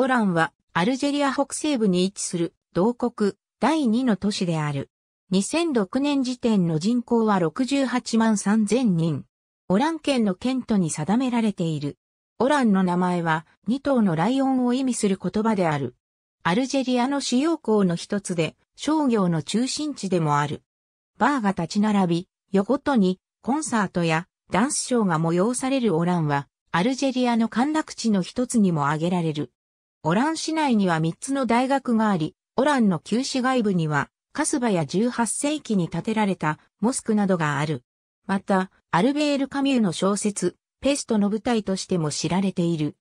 オランはアルジェリア北西部に位置する同国第2の都市である。2006年時点の人口は68万3000人。オラン県の県都に定められている。オランの名前は2頭のライオンを意味する言葉である。アルジェリアの主要港の一つで商業の中心地でもある。バーが立ち並び、夜ごとにコンサートやダンスショーが催されるオランはアルジェリアの歓楽地の一つにも挙げられる。オラン市内には3つの大学があり、オランの旧市街部には、カスバや18世紀に建てられたモスクなどがある。また、アルベール・カミューの小説、ペストの舞台としても知られている。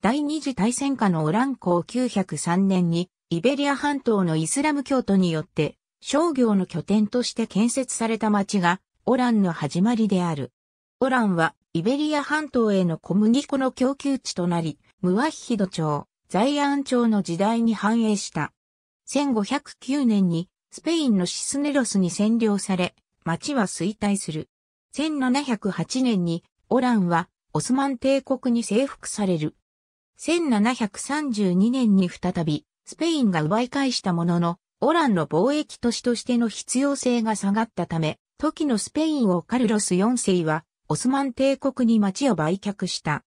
第二次大戦下のオラン港903年に、イベリア半島のイスラム教徒によって、商業の拠点として建設された町が、オランの始まりである。オランは、イベリア半島への小麦粉の供給地となり、ムワヒド町、在安朝の時代に繁栄した。1509年にスペインのシスネロスに占領され、町は衰退する。1708年にオランはオスマン帝国に征服される。1732年に再びスペインが奪い返したものの、オランの貿易都市としての必要性が下がったため、時のスペイン王カルロス4世はオスマン帝国に町を売却した。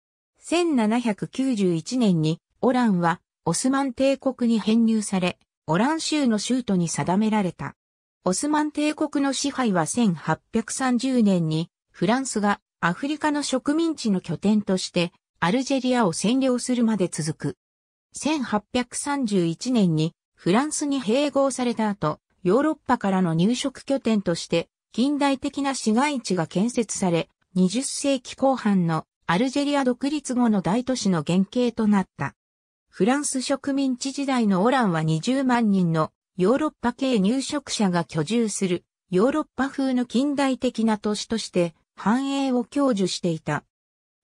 1791年にオランはオスマン帝国に編入され、オラン州の州都に定められた。オスマン帝国の支配は1830年にフランスがアフリカの植民地の拠点としてアルジェリアを占領するまで続く。1831年にフランスに併合された後、ヨーロッパからの入植拠点として近代的な市街地が建設され、20世紀後半のアルジェリア独立後の大都市の原型となった。フランス植民地時代のオランは20万人のヨーロッパ系入植者が居住するヨーロッパ風の近代的な都市として繁栄を享受していた。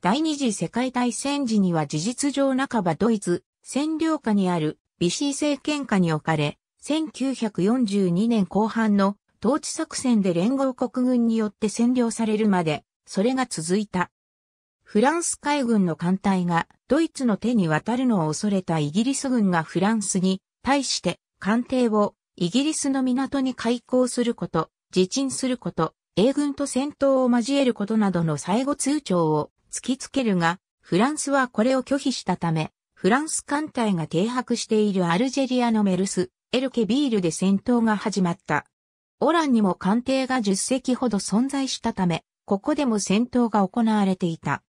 第二次世界大戦時には事実上半ばドイツ占領下にあるビシー政権下に置かれ、1942年後半の統治作戦で連合国軍によって占領されるまで、それが続いた。フランス海軍の艦隊がドイツの手に渡るのを恐れたイギリス軍がフランスに対して艦艇をイギリスの港に開港すること、自沈すること、英軍と戦闘を交えることなどの最後通帳を突きつけるが、フランスはこれを拒否したため、フランス艦隊が停泊しているアルジェリアのメルス、エルケビールで戦闘が始まった。オランにも艦艇が10隻ほど存在したため、ここでも戦闘が行われていた。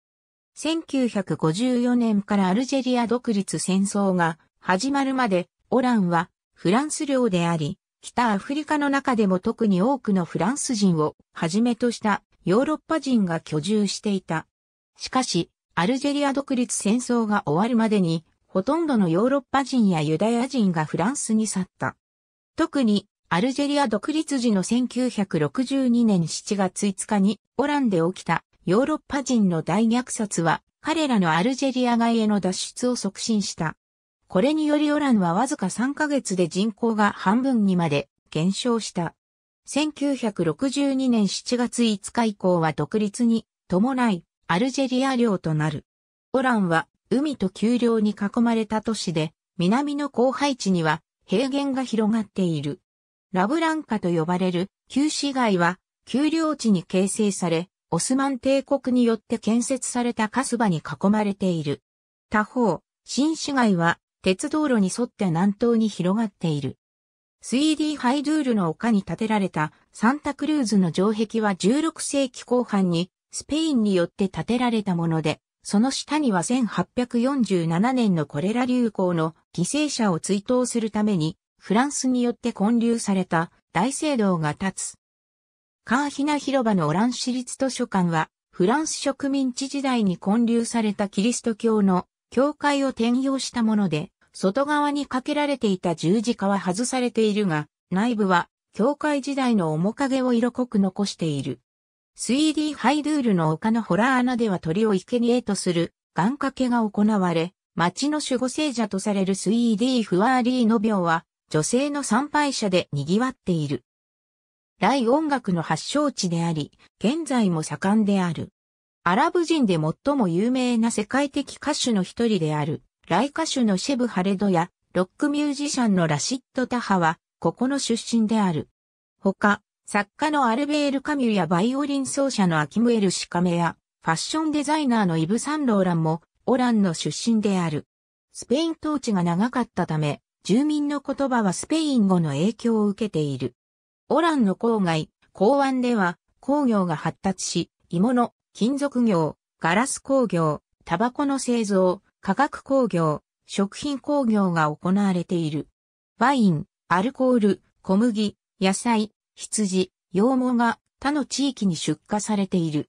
1954年からアルジェリア独立戦争が始まるまで、オランはフランス領であり、北アフリカの中でも特に多くのフランス人をはじめとしたヨーロッパ人が居住していた。しかし、アルジェリア独立戦争が終わるまでに、ほとんどのヨーロッパ人やユダヤ人がフランスに去った。特に、アルジェリア独立時の1962年7月5日にオランで起きたヨーロッパ人の大虐殺は彼らのアルジェリア外への脱出を促進した。これによりオランはわずか3ヶ月で人口が半分にまで減少した。1962年7月5日以降は独立に伴いアルジェリア領となる。オランは海と丘陵に囲まれた都市で南の荒廃地には平原が広がっている。ラブランカと呼ばれる旧市街は丘陵地に形成されオスマン帝国によって建設されたカスバに囲まれている。他方、新市街は鉄道路に沿って南東に広がっている。スイーディハイドゥールの丘に建てられたサンタクルーズの城壁は16世紀後半にスペインによって建てられたもので、その下には1847年のコレラ流行の犠牲者を追悼するためにフランスによって建立された大聖堂が立つ。カーヒナ広場のオラン市立図書館は、フランス植民地時代に建立されたキリスト教の教会を転用したもので、外側にかけられていた十字架は外されているが、内部は教会時代の面影を色濃く残している。スイーディ・ハイドゥールの丘のホラー穴では鳥を生贄とする願掛けが行われ、町の守護聖者とされるスイーディ・フワーリーの廟は、女性の参拝者で賑わっている。イ音楽の発祥地であり、現在も盛んである。アラブ人で最も有名な世界的歌手の一人である、ライ歌手のシェブ・ハレドや、ロックミュージシャンのラシッド・タハは、ここの出身である。他、作家のアルベール・カミュやバイオリン奏者のアキムエル・シカメや、ファッションデザイナーのイブ・サンローランも、オランの出身である。スペイン統治が長かったため、住民の言葉はスペイン語の影響を受けている。オランの郊外、港湾では工業が発達し、鋳物、金属業、ガラス工業、タバコの製造、化学工業、食品工業が行われている。ワイン、アルコール、小麦、野菜、羊、羊毛が他の地域に出荷されている。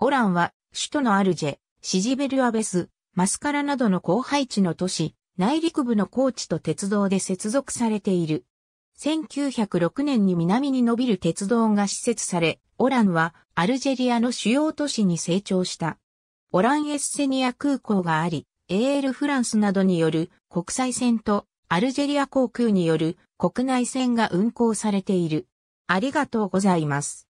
オランは首都のアルジェ、シジベルアベス、マスカラなどの荒廃地の都市、内陸部の高地と鉄道で接続されている。1906年に南に伸びる鉄道が施設され、オランはアルジェリアの主要都市に成長した。オランエッセニア空港があり、エールフランスなどによる国際線とアルジェリア航空による国内線が運航されている。ありがとうございます。